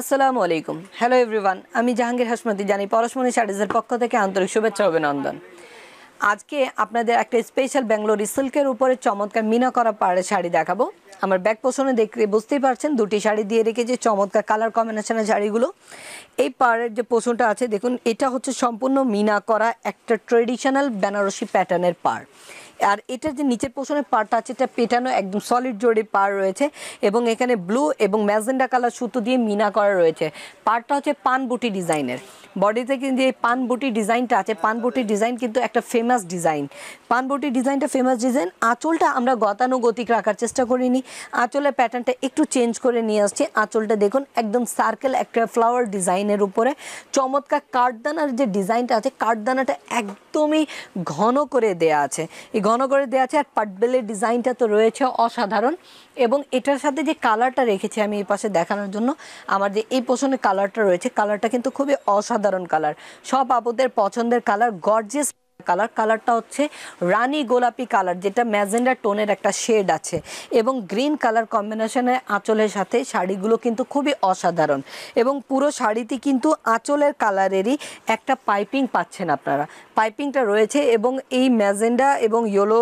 আসসালামু আলাইকুম hello everyone আমি জাহাঙ্গীর হাসমতি জানি পরশমণি শাড়িজের পক্ষ থেকে আন্তরিক শুভেচ্ছা অভিনন্দন আজকে আপনাদের একটা স্পেশাল ব্যাঙ্গলোরি সিল্কের উপরে চমৎকার মিনা করা পাড়ে শাড়ি দেখাবো আমার ব্যাগ পোষণে দেখতে বুঝতেই পারছেন দুটি শাড়ি দিয়ে রেখে যে চমৎকার কালার কম্বিনেশনের শাড়িগুলো এই পাড়ের যে পোষণটা আছে দেখুন এটা হচ্ছে সম্পূর্ণ মিনা করা একটা ট্রেডিশনাল বেনারসি প্যাটার্নের পাড় আর এটার যে নিচের পোষণের পার্ট আছে এটা পেটানো একদম সলিড জোরে পার রয়েছে এবং এখানে ব্লু এবং ম্যাজেন্ডা কালার সুতো দিয়ে মিনা করা রয়েছে পার্টটা হচ্ছে পানবুটি ডিজাইনের বডিতে কিন্তু এই পানবটি ডিজাইনটা আছে পানবটি ডিজাইন কিন্তু একটা ফেমাস ডিজাইন পানবটি ডিজাইনটা ফেমাস ডিজাইন আঁচলটা আমরা গতানুগতিক রাখার চেষ্টা করিনি আঁচলের প্যাটার্নটা একটু চেঞ্জ করে নিয়ে আসছি আঁচলটা দেখুন একদম সার্কেল একটা ফ্লাওয়ার ডিজাইনের উপরে চমৎকার কাঠদানার যে ডিজাইনটা আছে কাঠদানাটা একদমই ঘন করে দেয়া আছে এই ঘন করে দেয়া আছে আর পাটবেলের ডিজাইনটা তো রয়েছে অসাধারণ এবং এটার সাথে যে কালারটা রেখেছি আমি এই পাশে দেখানোর জন্য আমার যে এই পোষণে কালারটা রয়েছে কালারটা কিন্তু খুবই অসাধারণ অসাধারণ কালার সব আপুদের পছন্দের কালার গর্জিয়াস কালার কালারটা হচ্ছে রানী গোলাপি কালার যেটা ম্যাজেন্ডা টোনের একটা শেড আছে এবং গ্রিন কালার কম্বিনেশনে আঁচলের সাথে শাড়িগুলো কিন্তু খুবই অসাধারণ এবং পুরো শাড়িটি কিন্তু আঁচলের কালারেরই একটা পাইপিং পাচ্ছেন আপনারা পাইপিংটা রয়েছে এবং এই ম্যাজেন্ডা এবং ইয়েলো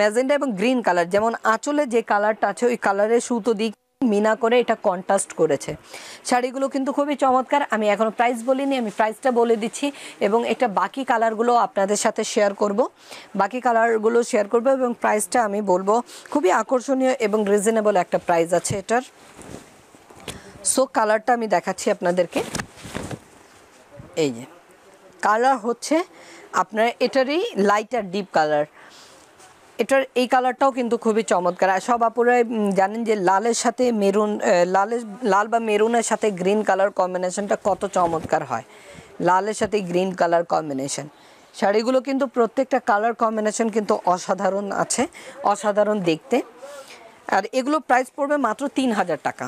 ম্যাজেন্ডা এবং গ্রিন কালার যেমন আঁচলে যে কালারটা আছে ওই কালারের সুতো দিক মিনা করে এটা কন্ট্রাস্ট করেছে শাড়িগুলো কিন্তু খুবই চমৎকার আমি এখনও প্রাইস বলিনি আমি প্রাইসটা বলে দিচ্ছি এবং এটা বাকি কালারগুলো আপনাদের সাথে শেয়ার করব বাকি কালারগুলো শেয়ার করব এবং প্রাইসটা আমি বলবো খুবই আকর্ষণীয় এবং রিজনেবল একটা প্রাইস আছে এটার সো কালারটা আমি দেখাচ্ছি আপনাদেরকে এই যে কালার হচ্ছে আপনার এটারই লাইট আর ডিপ কালার এটার এই কালারটাও কিন্তু খুবই চমৎকার আর সব আপুরাই জানেন যে লালের সাথে মেরুন লালের লাল বা মেরুনের সাথে গ্রিন কালার কম্বিনেশনটা কত চমৎকার হয় লালের সাথে গ্রিন কালার কম্বিনেশন শাড়িগুলো কিন্তু প্রত্যেকটা কালার কম্বিনেশন কিন্তু অসাধারণ আছে অসাধারণ দেখতে আর এগুলো প্রাইস পড়বে মাত্র তিন হাজার টাকা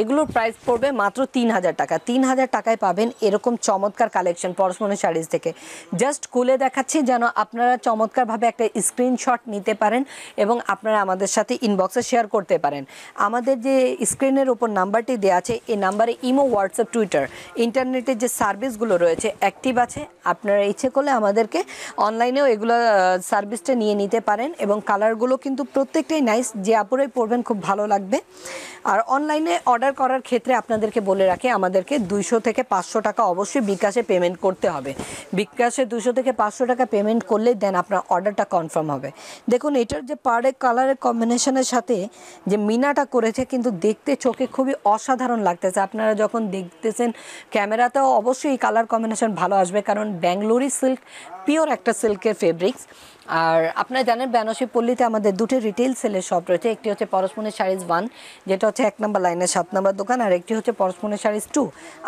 এগুলোর প্রাইস পড়বে মাত্র তিন হাজার টাকা তিন হাজার টাকায় পাবেন এরকম চমৎকার কালেকশন পরশমনি শাড়িজ থেকে জাস্ট খুলে দেখাচ্ছি যেন আপনারা চমৎকারভাবে একটা স্ক্রিনশট নিতে পারেন এবং আপনারা আমাদের সাথে ইনবক্সে শেয়ার করতে পারেন আমাদের যে স্ক্রিনের ওপর নাম্বারটি দেওয়া আছে এই নাম্বারে ইমো হোয়াটসঅ্যাপ টুইটার ইন্টারনেটের যে সার্ভিসগুলো রয়েছে অ্যাক্টিভ আছে আপনারা ইচ্ছে করলে আমাদেরকে অনলাইনেও এগুলো সার্ভিসটা নিয়ে নিতে পারেন এবং কালারগুলো কিন্তু প্রত্যেকটাই নাইস যে আপুরাই পড়বেন খুব ভালো লাগবে আর অনলাইনে অর্ডার অর্ডার করার ক্ষেত্রে আপনাদেরকে বলে রাখি আমাদেরকে দুইশো থেকে পাঁচশো টাকা অবশ্যই বিকাশে পেমেন্ট করতে হবে বিকাশে দুশো থেকে পাঁচশো টাকা পেমেন্ট করলে দেন আপনার অর্ডারটা কনফার্ম হবে দেখুন এটার যে পারে কালারের কম্বিনেশনের সাথে যে মিনাটা করেছে কিন্তু দেখতে চোখে খুবই অসাধারণ লাগতেছে আপনারা যখন দেখতেছেন ক্যামেরাতেও অবশ্যই এই কালার কম্বিনেশন ভালো আসবে কারণ ব্যাঙ্গলোরি সিল্ক পিওর একটা সিল্কের ফেব্রিক্স আর আপনারা জানেন বেনারসি পল্লীতে আমাদের দুটি রিটেল সেলের শপ রয়েছে একটি হচ্ছে পরশমনি শাড়িজ ওয়ান যেটা হচ্ছে এক নম্বর লাইনের সাত নম্বর দোকান আর একটি হচ্ছে পরশমণির শাড়িজ টু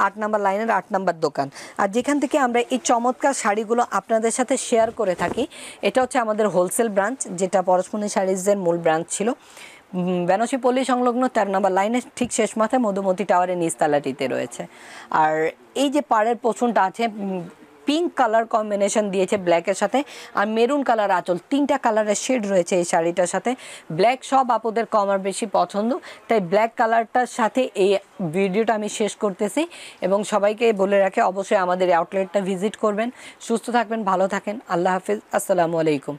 আট নম্বর লাইনের আট নম্বর দোকান আর যেখান থেকে আমরা এই চমৎকার শাড়িগুলো আপনাদের সাথে শেয়ার করে থাকি এটা হচ্ছে আমাদের হোলসেল ব্রাঞ্চ যেটা পরশমণি শাড়িজের মূল ব্রাঞ্চ ছিল বেনারসি পল্লী সংলগ্ন তেরো নম্বর লাইনের ঠিক শেষ মাথায় মধুমতি টাওয়ারের নিচতলাটিতে রয়েছে আর এই যে পাড়ের পোষণটা আছে পিঙ্ক কালার কম্বিনেশন দিয়েছে ব্ল্যাকের সাথে আর মেরুন কালার আঁচল তিনটা কালারের শেড রয়েছে এই শাড়িটার সাথে ব্ল্যাক সব আপুদের কমার বেশি পছন্দ তাই ব্ল্যাক কালারটার সাথে এই ভিডিওটা আমি শেষ করতেছি এবং সবাইকে বলে রাখে অবশ্যই আমাদের আউটলেটটা ভিজিট করবেন সুস্থ থাকবেন ভালো থাকেন আল্লাহ হাফিজ আসসালামু আলাইকুম